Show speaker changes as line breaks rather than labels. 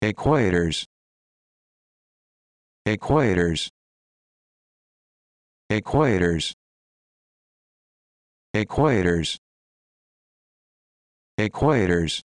equators equators equators equators equators